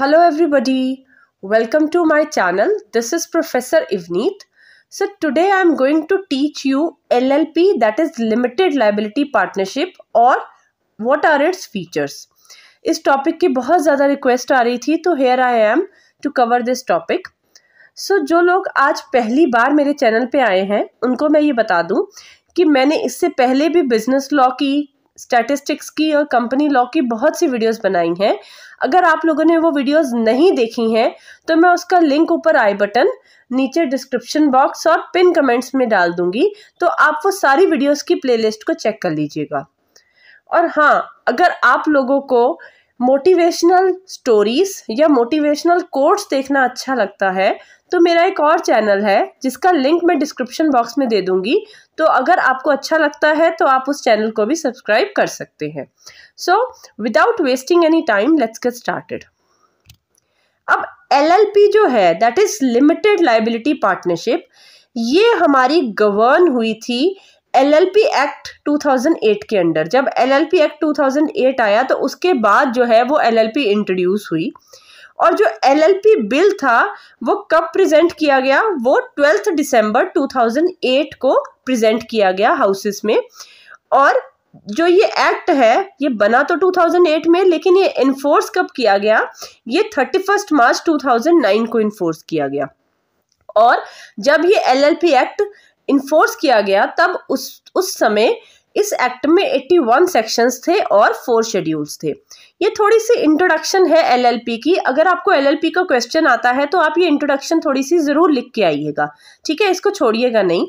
Hello everybody, welcome to my channel. This is Professor Ivneet. So today I am going to teach you LLP that is Limited Liability Partnership or what are its features. इस topic की बहुत ज़्यादा request आ रही थी तो here I am to cover this topic so जो लोग आज पहली बार मेरे चैनल पे आए हैं उनको मैं ये बता दूं कि मैंने इससे पहले भी बिज़नेस लॉ की स्टैटिस्टिक्स की और कंपनी लॉ की बहुत सी वीडियोस बनाई हैं अगर आप लोगों ने वो वीडियोस नहीं देखी हैं तो मैं उसका लिंक ऊपर आई बटन नीचे डिस्क्रिप्शन बॉक्स और पिन कमेंट्स में डाल दूंगी तो आप वो सारी वीडियोस की प्लेलिस्ट को चेक कर लीजिएगा और हाँ अगर आप लोगों को मोटिवेशनल स्टोरीज या मोटिवेशनल कोर्ट्स देखना अच्छा लगता है तो मेरा एक और चैनल है जिसका लिंक मैं डिस्क्रिप्शन बॉक्स में दे दूंगी तो अगर आपको अच्छा लगता है तो आप उस चैनल को भी सब्सक्राइब कर सकते हैं so without wasting any time let's get started अब एलएलपी जो है that is limited liability partnership ये हमारी गवर्न हुई थी एलएलपी एक्ट 2008 के अंडर जब एलएलपी एक्ट 2008 आया तो उसके बाद जो है वो एलएलपी इंट्रोड्यूस हुई और जो एलएलपी बिल था वो कब प्रेजेंट किया गया वो ट्वेल्थ दिसंबर 2008 को प्रेजेंट किया गया हाउसेस में और जो ये एक्ट है ये बना तो 2008 में लेकिन ये इन्फोर्स कब किया गया ये 31 मार्च 2009 को इन्फोर्स किया गया और जब ये एलएलपी एक्ट इन्फोर्स किया गया तब उस उस समय इस एक्ट में 81 सेक्शंस थे और फोर शेड्यूल्स थे ये थोड़ी सी इंट्रोडक्शन है एलएलपी की अगर आपको एलएलपी का क्वेश्चन आता है तो आप ये इंट्रोडक्शन थोड़ी सी ज़रूर लिख के आइएगा ठीक है इसको छोड़िएगा नहीं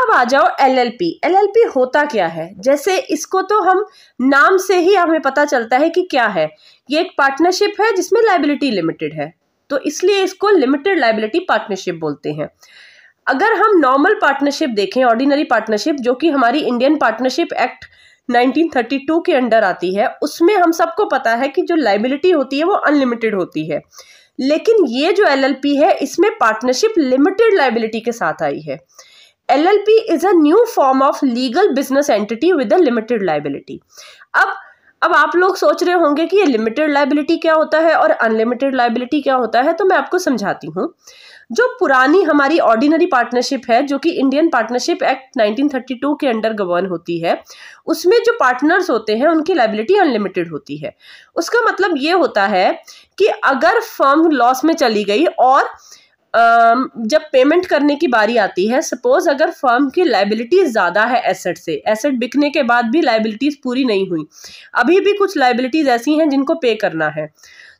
अब आ जाओ एलएलपी एलएलपी होता क्या है जैसे इसको तो हम नाम से ही हमें पता चलता है कि क्या है ये एक पार्टनरशिप है जिसमें लाइबिलिटी लिमिटेड है तो इसलिए इसको लिमिटेड लाइबिलिटी पार्टनरशिप बोलते हैं अगर हम नॉर्मल पार्टनरशिप देखें ऑर्डिनरी पार्टनरशिप जो कि हमारी इंडियन पार्टनरशिप एक्ट 1932 के अंडर आती है उसमें हम सबको पता है कि जो लाइबिलिटी होती है वो अनलिमिटेड होती है लेकिन ये जो एलएलपी है इसमें पार्टनरशिप लिमिटेड लाइबिलिटी के साथ आई है LLP is a new form of legal business entity with a limited liability अब अब आप लोग सोच रहे होंगे कि ये लिमिटेड लाइबिलिटी क्या होता है और अनलिमिटेड लाइबिलिटी क्या होता है तो मैं आपको समझाती हूँ जो पुरानी हमारी ऑर्डिनरी पार्टनरशिप है जो कि इंडियन पार्टनरशिप एक्ट 1932 के अंडर गवर्न होती है उसमें जो पार्टनर्स होते हैं उनकी लाइबिलिटी अनलिमिटेड होती है उसका मतलब ये होता है कि अगर फर्म लॉस में चली गई और जब पेमेंट करने की बारी आती है सपोज अगर फर्म की लाइबिलिटीज़ ज़्यादा है एसेट से एसेट बिकने के बाद भी लाइबिलिटीज़ पूरी नहीं हुई अभी भी कुछ लाइबिलिटीज़ ऐसी हैं जिनको पे करना है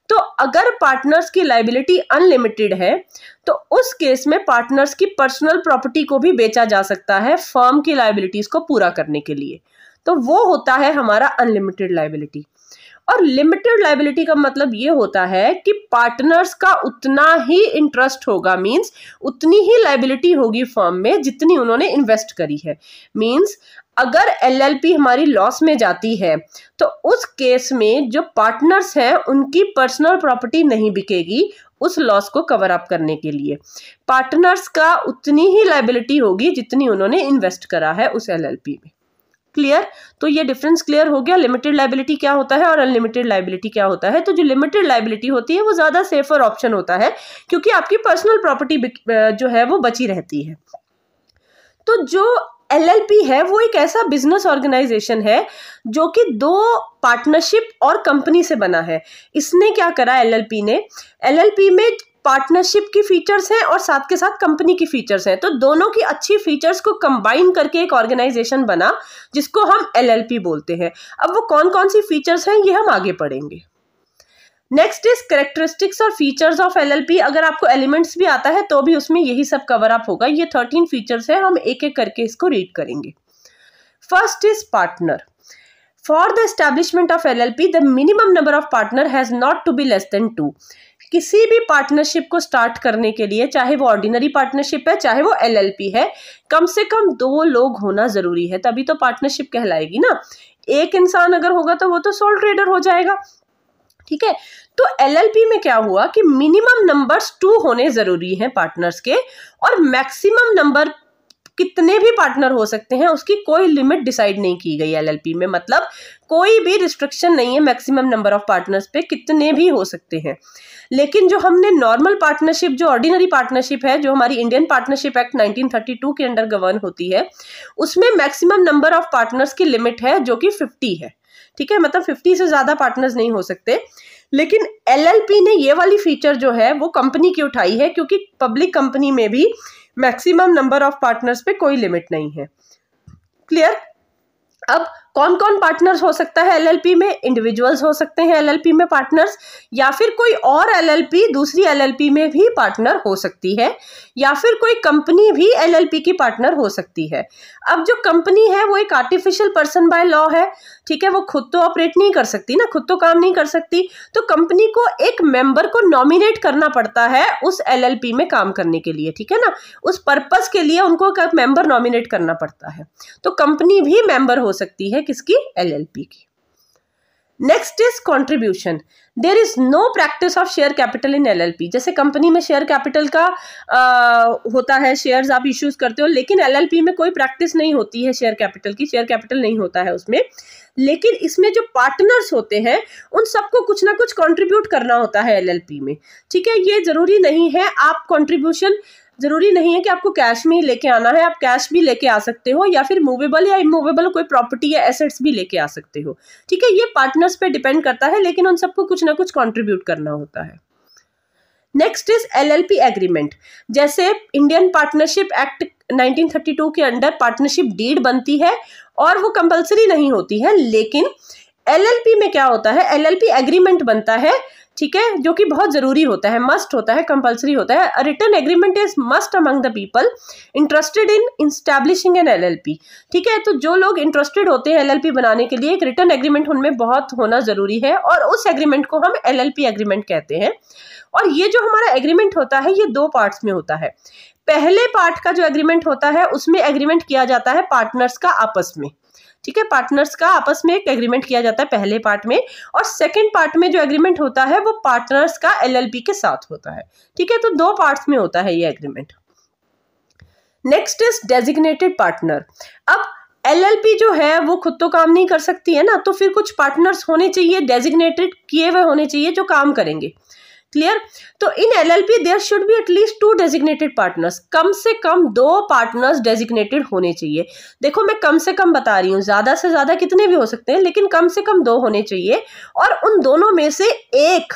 तो अगर पार्टनर्स की लाइबिलिटी अनलिमिटेड है तो उस केस में पार्टनर्स की पर्सनल प्रॉपर्टी को भी बेचा जा सकता है फर्म की लाइबिलिटीज़ को पूरा करने के लिए तो वो होता है हमारा अनलिमिटेड लाइबिलिटी और लिमिटेड लाइबिलिटी का मतलब ये होता है कि पार्टनर्स का उतना ही इंटरेस्ट होगा मींस उतनी ही लाइबिलिटी होगी फर्म में जितनी उन्होंने इन्वेस्ट करी है मींस अगर एलएलपी हमारी लॉस में जाती है तो उस केस में जो पार्टनर्स हैं उनकी पर्सनल प्रॉपर्टी नहीं बिकेगी उस लॉस को कवर अप करने के लिए पार्टनर्स का उतनी ही लाइबिलिटी होगी जितनी उन्होंने इन्वेस्ट करा है उस एलएलपी में क्लियर तो ये डिफरेंस क्लियर हो गया लिमिटेड लाइबिलिटी क्या होता है और अनलिमिटेड लाइबिलिटी क्या होता है तो जो लिमिटेड लाइबिलिटी होती है वो ज़्यादा सेफर ऑप्शन होता है क्योंकि आपकी पर्सनल प्रॉपर्टी जो है वो बची रहती है तो जो एलएलपी है वो एक ऐसा बिजनेस ऑर्गेनाइजेशन है जो कि दो पार्टनरशिप और कंपनी से बना है इसने क्या करा एलएलपी ने एलएलपी में पार्टनरशिप की फीचर्स हैं और साथ के साथ कंपनी की फीचर्स हैं तो दोनों की अच्छी फीचर्स को कंबाइन करके एक ऑर्गेनाइजेशन बना जिसको हम एलएलपी बोलते हैं अब वो कौन कौन सी फीचर्स हैं ये हम आगे पढ़ेंगे नेक्स्ट इज करेक्टरिस्टिक्स और फीचर्स ऑफ एलएलपी अगर आपको एलिमेंट्स भी आता है तो भी उसमें यही सब कवर अप होगा ये थर्टीन फीचर्स हैं हम एक एक करके इसको रीड करेंगे first is partner for the establishment of L L P the minimum number of partner has not to be less than two किसी भी पार्टनरशिप को स्टार्ट करने के लिए चाहे वो ऑर्डिनरी पार्टनरशिप है चाहे वो एलएलपी है कम से कम दो लोग होना ज़रूरी है तभी तो पार्टनरशिप कहलाएगी ना एक इंसान अगर होगा तो वो तो सोल ट्रेडर हो जाएगा ठीक है तो एलएलपी में क्या हुआ कि मिनिमम नंबर्स टू होने ज़रूरी हैं पार्टनर्स के और मैक्सिमम नंबर कितने भी पार्टनर हो सकते हैं उसकी कोई लिमिट डिसाइड नहीं की गई एलएलपी में मतलब कोई भी रिस्ट्रिक्शन नहीं है मैक्सिमम नंबर ऑफ पार्टनर्स पे कितने भी हो सकते हैं लेकिन जो हमने नॉर्मल पार्टनरशिप जो ऑर्डिनरी पार्टनरशिप है जो हमारी इंडियन पार्टनरशिप एक्ट 1932 के अंडर गवर्न होती है उसमें मैक्सिमम नंबर ऑफ पार्टनर्स की लिमिट है जो कि फिफ्टी है ठीक है मतलब फिफ्टी से ज़्यादा पार्टनर्स नहीं हो सकते लेकिन एल ने ये वाली फीचर जो है वो कंपनी की उठाई है क्योंकि पब्लिक कंपनी में भी मैक्सिमम नंबर ऑफ पार्टनर्स पे कोई लिमिट नहीं है क्लियर अब कौन कौन पार्टनर्स हो सकता है एलएलपी में इंडिविजुअल्स हो सकते हैं एलएलपी में पार्टनर्स या फिर कोई और एलएलपी दूसरी एलएलपी में भी पार्टनर हो सकती है या फिर कोई कंपनी भी एलएलपी की पार्टनर हो सकती है अब जो कंपनी है वो एक आर्टिफिशियल पर्सन बाय लॉ है ठीक है वो खुद तो ऑपरेट नहीं कर सकती ना खुद तो काम नहीं कर सकती तो कंपनी को एक मेंबर को नॉमिनेट करना पड़ता है उस एलएलपी में काम करने के लिए ठीक है ना उस पर्पस के लिए उनको एक मेंबर नॉमिनेट करना पड़ता है तो कंपनी भी मेंबर हो सकती है किसकी एलएलपी की next is contribution there is no practice of share capital in LLP जैसे कंपनी में शेयर कैपिटल का आ, होता है शेयर आप इश्यूज करते हो लेकिन एलएलपी में कोई प्रैक्टिस नहीं होती है शेयर कैपिटल की शेयर कैपिटल नहीं होता है उसमें लेकिन इसमें जो पार्टनर्स होते हैं उन सबको कुछ ना कुछ कॉन्ट्रीब्यूट करना होता है पी में ठीक है ये ज़रूरी नहीं है आप कॉन्ट्रीब्यूशन ज़रूरी नहीं है कि आपको कैश में ही लेके आना है आप कैश भी लेके आ सकते हो या फिर मूवेबल या इमूवेबल कोई प्रॉपर्टी या एसेट्स भी लेके आ सकते हो ठीक है ये पार्टनर्स पे डिपेंड करता है लेकिन उन सबको कुछ ना कुछ कॉन्ट्रीब्यूट करना होता है next is L L P agreement जैसे इंडियन पार्टनरशिप एक्ट 1932 के अंडर पार्टनरशिप डीड बनती है और वो कंपलसरी नहीं होती है लेकिन पी में क्या होता है पी एग्रीमेंट बनता है ठीक है जो कि बहुत ज़रूरी होता है मस्ट होता है कंपलसरी होता है written agreement is must among the people interested in establishing an L ठीक है तो जो लोग इंटरेस्टेड होते हैं एल बनाने के लिए एक रिटर्न एग्रीमेंट उनमें बहुत होना ज़रूरी है और उस एग्रीमेंट को हम एल एग्रीमेंट कहते हैं और ये जो हमारा एग्रीमेंट होता है ये दो पार्ट्स में होता है पहले पार्ट का जो एग्रीमेंट होता है उसमें एग्रीमेंट किया जाता है पार्टनर्स का आपस में ठीक है पार्टनर्स का आपस में एक एग्रीमेंट किया जाता है पहले पार्ट में और सेकेंड पार्ट में जो एग्रीमेंट होता है वो पार्टनर्स का एलएलपी के साथ होता है ठीक है तो दो पार्ट्स में होता है ये agreement next is designated partner अब एलएलपी जो है वो खुद तो काम नहीं कर सकती है ना तो फिर कुछ पार्टनर्स होने चाहिए डेजिग्नेटेड किए हुए होने चाहिए जो काम करेंगे क्लियर तो in L L P there should be at least two designated partners कम से कम दो पार्टनर्स डेजिग्नेटेड होने चाहिए देखो मैं कम से कम बता रही हूँ ज़्यादा से ज़्यादा कितने भी हो सकते हैं लेकिन कम से कम दो होने चाहिए और उन दोनों में से एक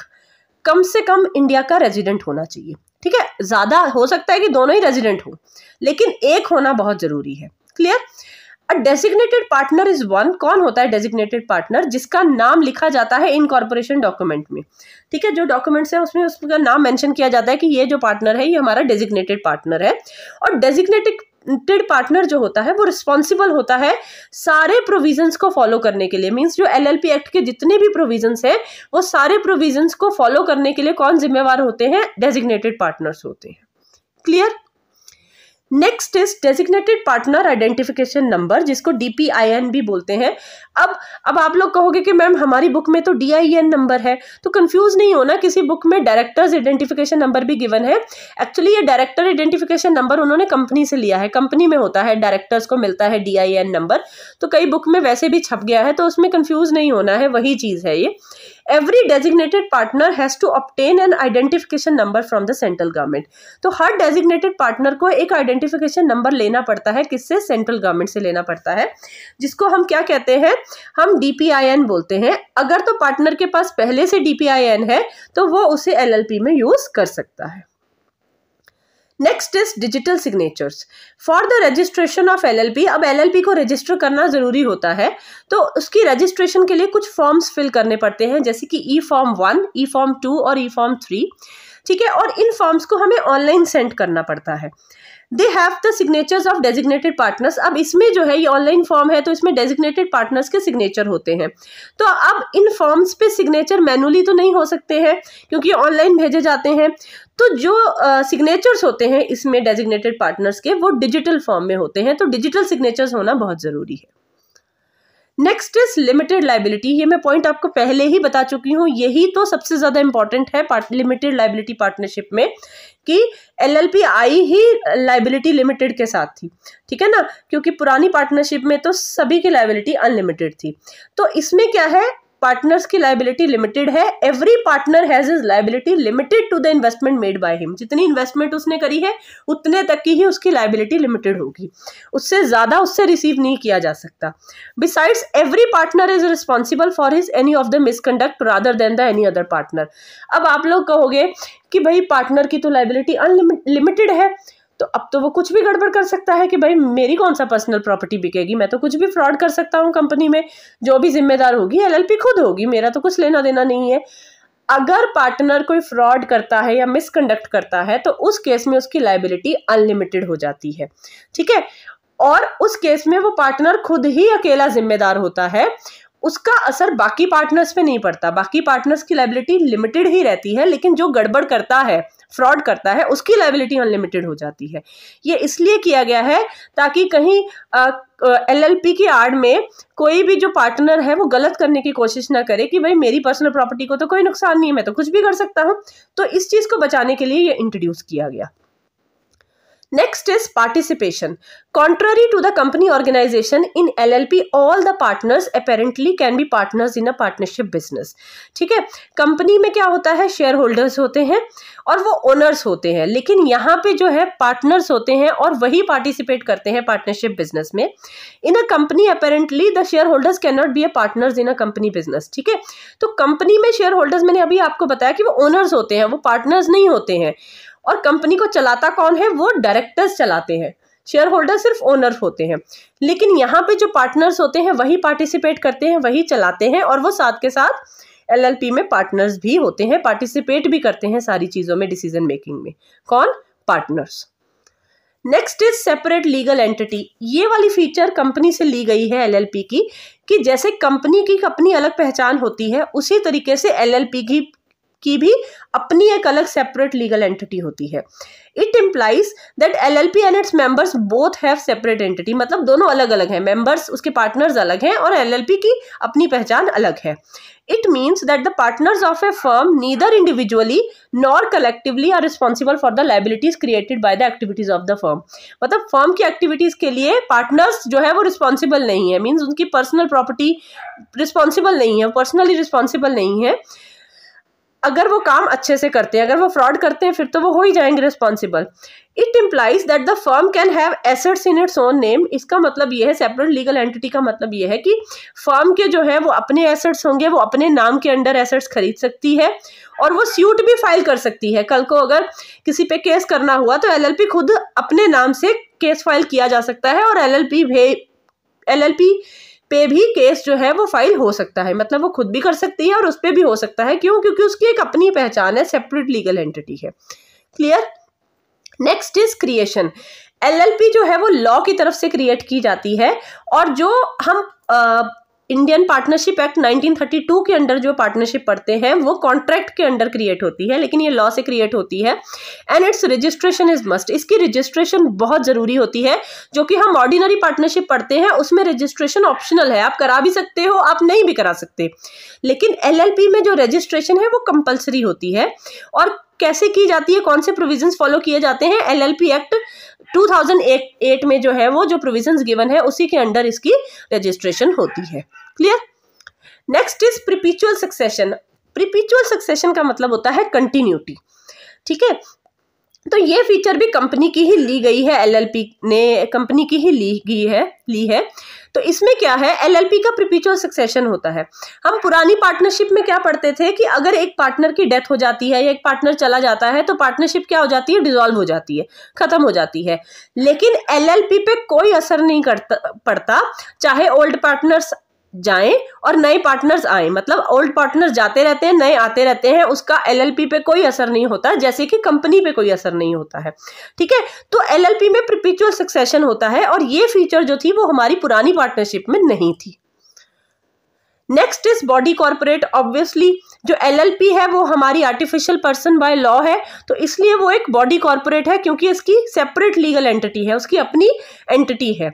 कम से कम इंडिया का रेजिडेंट होना चाहिए ठीक है ज़्यादा हो सकता है कि दोनों ही रेजिडेंट हो लेकिन एक होना बहुत ज़रूरी है clear designated partner is one कौन होता है डेजिग्नेटेड पार्टनर जिसका नाम लिखा जाता है इन कॉर्पोरेशन डॉक्यूमेंट में ठीक है जो डॉक्यूमेंट्स है उसमें उसका नाम मेंशन किया जाता है कि ये जो पार्टनर है ये हमारा डेजिग्नेटेड पार्टनर है और डेजिग्नेटेड टेड पार्टनर जो होता है वो रिस्पॉन्सिबल होता है सारे प्रोविजंस को फॉलो करने के लिए मींस जो एलएलपी एक्ट के जितने भी प्रोविजंस हैं वो सारे प्रोविजंस को फॉलो करने के लिए कौन जिम्मेवार होते हैं डेजिग्नेटेड पार्टनर्स होते हैं clear next is designated partner identification number जिसको डीपीआईएन भी बोलते हैं अब अब आप लोग कहोगे कि मैम हमारी बुक में तो डीआईएन नंबर है तो कंफ्यूज नहीं होना किसी बुक में डायरेक्टर्स आइडेंटिफिकेशन नंबर भी गिवन है एक्चुअली ये डायरेक्टर आइडेंटिफिकेशन नंबर उन्होंने कंपनी से लिया है कंपनी में होता है डायरेक्टर्स को मिलता है डी नंबर तो कई बुक में वैसे भी छप गया है तो उसमें कंफ्यूज नहीं होना है वही चीज़ है ये every designated partner has to obtain an identification number from the central government तो हर डेजिग्नेटेड पार्टनर को एक आइडेंटिफिकेशन नंबर लेना पड़ता है किससे सेंट्रल गवर्नमेंट से लेना पड़ता है जिसको हम क्या कहते हैं हम डी बोलते हैं अगर तो पार्टनर के पास पहले से डी है तो वो उसे एल में यूज़ कर सकता है next is digital signatures for the registration of L अब एल को रजिस्टर करना ज़रूरी होता है तो उसकी रजिस्ट्रेशन के लिए कुछ फॉर्म्स फिल करने पड़ते हैं जैसे कि E form one E form two और ई फॉर्म थ्री ठीक है और इन फॉर्म्स को हमें ऑनलाइन सेंड करना पड़ता है they have the signatures of designated partners अब इसमें जो है ये ऑनलाइन फॉर्म है तो इसमें डेजिग्नेटेड पार्टनर्स के सिग्नेचर होते हैं तो अब इन फॉर्म्स पे सिग्नेचर मैनुअली तो नहीं हो सकते हैं क्योंकि ऑनलाइन भेजे जाते हैं तो जो सिग्नेचर्स uh, होते हैं इसमें डेजिग्नेटेड पार्टनर्स के वो डिजिटल फॉर्म में होते हैं तो डिजिटल सिग्नेचर्स होना बहुत ज़रूरी है नेक्स्ट इज लिमिटेड लाइबिलिटी ये मैं पॉइंट आपको पहले ही बता चुकी हूँ यही तो सबसे ज़्यादा इंपॉर्टेंट है लिमिटेड लाइबिलिटी पार्टनरशिप में कि एल एल पी आई ही लाइबिलिटी लिमिटेड के साथ थी ठीक है ना क्योंकि पुरानी पार्टनरशिप में तो सभी की लाइबिलिटी अनलिमिटेड थी तो इसमें क्या है पार्टनर्स की लाइबिलिटी लिमिटेड है every partner has is liability limited to the investment made by him जितनी इन्वेस्टमेंट उसने करी है उतने तक की ही उसकी लाइबिलिटी लिमिटेड होगी उससे ज़्यादा उससे रिसीव नहीं किया जा सकता besides every partner is responsible for his any of the misconduct rather than the any other partner अब आप लोग कहोगे कि भाई पार्टनर की तो लाइबिलिटी अनलिमिटेड है तो अब तो वो कुछ भी गड़बड़ कर सकता है कि भाई मेरी कौन सा पर्सनल प्रॉपर्टी बिकेगी मैं तो कुछ भी फ्रॉड कर सकता हूँ कंपनी में जो भी जिम्मेदार होगी एलएलपी खुद होगी मेरा तो कुछ लेना देना नहीं है अगर पार्टनर कोई फ्रॉड करता है या मिसकंडक्ट करता है तो उस केस में उसकी लाइबिलिटी अनलिमिटेड हो जाती है ठीक है और उस केस में वो पार्टनर खुद ही अकेला जिम्मेदार होता है उसका असर बाकी पार्टनर्स पे नहीं पड़ता बाकी पार्टनर्स की लाइबिलिटी लिमिटेड ही रहती है लेकिन जो गड़बड़ करता है फ्रॉड करता है उसकी लाइबिलिटी अनलिमिटेड हो जाती है ये इसलिए किया गया है ताकि कहीं एल एल पी की आड़ में कोई भी जो पार्टनर है वो गलत करने की कोशिश ना करे कि भाई मेरी पर्सनल प्रॉपर्टी को तो कोई नुकसान नहीं है मैं तो कुछ भी कर सकता हूँ तो इस चीज़ को बचाने के लिए ये इंट्रोड्यूस किया गया next Next is participation. Contrary to the company organization, L LLP, all the partners apparently can be partners in a partnership business ठीक है कंपनी में क्या होता है शेयर होल्डर्स होते हैं और वो ओनर्स होते हैं लेकिन यहाँ पे जो है पार्टनर्स होते हैं और वही पार्टिसिपेट करते हैं पार्टनरशिप बिजनेस में in a company apparently the shareholders can not be a partners in a company business ठीक है तो कंपनी में शेयर होल्डर्स मैंने अभी आपको बताया कि वो ओनर्स होते हैं वो पार्टनर्स नहीं होते हैं और कंपनी को चलाता कौन है वो डायरेक्टर्स चलाते हैं शेयर होल्डर सिर्फ ओनर होते हैं लेकिन यहाँ पे जो पार्टनर्स होते हैं वही पार्टिसिपेट करते हैं वही चलाते हैं और वो साथ के साथ एलएलपी में पार्टनर्स भी होते हैं पार्टिसिपेट भी करते हैं सारी चीज़ों में डिसीजन मेकिंग में कौन partners next is separate legal entity ये वाली फीचर कंपनी से ली गई है एलएलपी की कि जैसे कंपनी की अपनी अलग पहचान होती है उसी तरीके से एलएलपी की की भी अपनी एक अलग सेपरेट लीगल एंटिटी होती है it implies that L L P and its members both have separate entity मतलब दोनों अलग अलग हैं मेंबर्स उसके पार्टनर्स अलग हैं और एल एल पी की अपनी पहचान अलग है it means that the partners of a firm neither individually nor collectively are responsible for the liabilities created by the activities of the firm मतलब फर्म की एक्टिविटीज़ के लिए पार्टनर्स जो है वो रिस्पॉन्सिबल नहीं है मीन्स उनकी पर्सनल प्रॉपर्टी रिस्पॉन्सिबल नहीं है पर्सनली रिस्पॉन्सिबल नहीं है अगर वो काम अच्छे से करते हैं अगर वो फ्रॉड करते हैं फिर तो वो हो ही जाएंगे responsible it implies that the firm can have assets in its own name इसका मतलब ये है सेपरेट लीगल एंटिटी का मतलब ये है कि फर्म के जो है वो अपने एसेट्स होंगे वो अपने नाम के अंडर एसेट्स खरीद सकती है और वो स्यूट भी फाइल कर सकती है कल को अगर किसी पे केस करना हुआ तो एल खुद अपने नाम से केस फाइल किया जा सकता है और एल भे पी पे भी केस जो है वो फाइल हो सकता है मतलब वो खुद भी कर सकती है और उस पर भी हो सकता है क्यों क्योंकि उसकी एक अपनी पहचान है सेपरेट लीगल एंटिटी है clear next is creation LLP जो है वो लॉ की तरफ से क्रिएट की जाती है और जो हम आ, इंडियन पार्टनरशिप एक्ट 1932 के अंडर जो पार्टनरशिप पढ़ते हैं वो कॉन्ट्रैक्ट के अंडर क्रिएट होती है लेकिन ये लॉ से क्रिएट होती है and its registration is must इसकी रजिस्ट्रेशन बहुत ज़रूरी होती है जो कि हम ऑर्डिनरी पार्टनरशिप पढ़ते हैं उसमें रजिस्ट्रेशन ऑप्शनल है आप करा भी सकते हो आप नहीं भी करा सकते लेकिन एल में जो रजिस्ट्रेशन है वो कंपल्सरी होती है और कैसे की जाती है कौन से प्रोविजंस फॉलो किए जाते हैं एलएलपी एक्ट 2008 में जो है वो जो प्रोविजंस गिवन है उसी के अंडर इसकी रजिस्ट्रेशन होती है clear next is perpetual succession perpetual succession का मतलब होता है कंटिन्यूटी ठीक है तो ये फीचर भी कंपनी की ही ली गई है एलएलपी ने कंपनी की ही ली गई है ली है तो इसमें क्या है एलएलपी का प्रिपिचुअल सक्सेशन होता है हम पुरानी पार्टनरशिप में क्या पढ़ते थे कि अगर एक पार्टनर की डेथ हो जाती है या एक पार्टनर चला जाता है तो पार्टनरशिप क्या हो जाती है डिजॉल्व हो जाती है खत्म हो जाती है लेकिन एल पे कोई असर नहीं करता पड़ता चाहे ओल्ड पार्टनर्स जाएं और नए पार्टनर्स आए मतलब ओल्ड पार्टनर्स जाते रहते हैं नए आते रहते हैं उसका एलएलपी पे कोई असर नहीं होता जैसे कि कंपनी पे कोई असर नहीं होता है ठीक है तो एलएलपी में प्रिपिचुअल सक्सेशन होता है और ये फीचर जो थी वो हमारी पुरानी पार्टनरशिप में नहीं थी next is body corporate obviously जो एलएलपी है वो हमारी आर्टिफिशियल पर्सन बाय लॉ है तो इसलिए वो एक बॉडी कॉरपोरेट है क्योंकि इसकी सेपरेट लीगल एंटिटी है उसकी अपनी एंटिटी है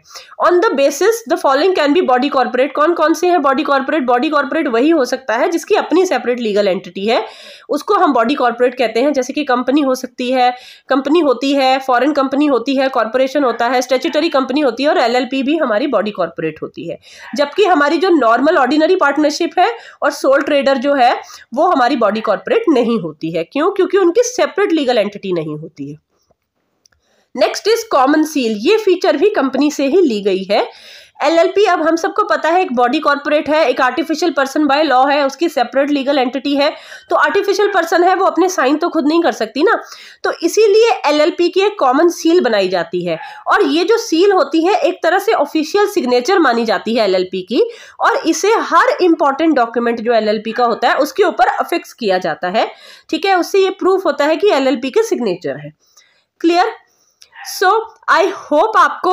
on the basis the following can be body corporate कौन कौन से हैं बॉडी कॉरपोरेट बॉडी कॉरपोरेट वही हो सकता है जिसकी अपनी सेपरेट लीगल एंटिटी है उसको हम बॉडी कॉरपोरेट कहते हैं जैसे कि कंपनी हो सकती है कंपनी होती है फॉरन कंपनी होती है कॉरपोरेशन होता है स्टेचुटरी कंपनी होती है और एल भी हमारी बॉडी कॉरपोरेट होती है जबकि हमारी जो नॉर्मल ऑर्डिनरी पार्टनरशिप है और सोल ट्रेडर जो है वो हमारी बॉडी कॉर्पोरेट नहीं होती है क्यों क्योंकि उनकी सेपरेट लीगल एंटिटी नहीं होती है नेक्स्ट इज कॉमन सील ये फीचर भी कंपनी से ही ली गई है एलएलपी अब हम सबको पता है एक बॉडी कॉर्पोरेट है एक आर्टिफिशियल पर्सन बाय लॉ है उसकी सेपरेट लीगल एंटिटी है तो आर्टिफिशियल पर्सन है वो अपने साइन तो खुद नहीं कर सकती ना तो इसीलिए एलएलपी की एक कॉमन सील बनाई जाती है और ये जो सील होती है एक तरह से ऑफिशियल सिग्नेचर मानी जाती है पी की और इसे हर इंपॉर्टेंट डॉक्यूमेंट जो पी का होता है उसके ऊपर अफिक्स किया जाता है ठीक है उससे ये प्रूफ होता है कि पी के सिग्नेचर है क्लियर सो आई होप आपको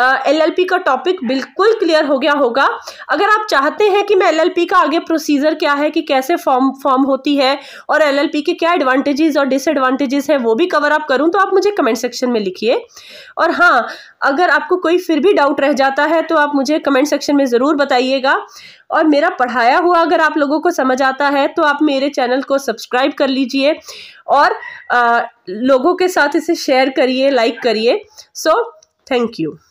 एलएलपी का टॉपिक बिल्कुल क्लियर हो गया होगा अगर आप चाहते हैं कि मैं एलएलपी का आगे प्रोसीजर क्या है कि कैसे फॉर्म फॉर्म होती है और एलएलपी के क्या एडवांटेजेस और डिसएडवांटेजेस हैं वो भी कवर अप करूँ तो आप मुझे कमेंट सेक्शन में लिखिए और हाँ अगर आपको कोई फिर भी डाउट रह जाता है तो आप मुझे कमेंट सेक्शन में ज़रूर बताइएगा और मेरा पढ़ाया हुआ अगर आप लोगों को समझ आता है तो आप मेरे चैनल को सब्सक्राइब कर लीजिए और आ, लोगों के साथ इसे शेयर करिए लाइक करिए सो थैंक यू